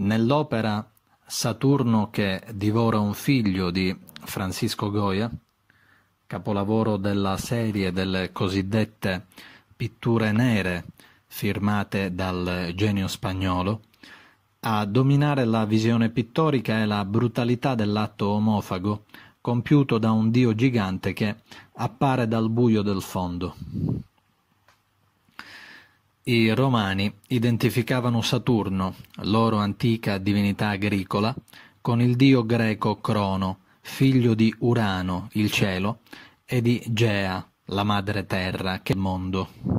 Nell'opera Saturno che divora un figlio di Francisco Goya, capolavoro della serie delle cosiddette pitture nere firmate dal genio spagnolo, a dominare la visione pittorica è la brutalità dell'atto omofago compiuto da un dio gigante che appare dal buio del fondo. I Romani identificavano Saturno, loro antica divinità agricola, con il dio greco Crono, figlio di Urano, il cielo, e di Gea, la madre terra, che è il mondo.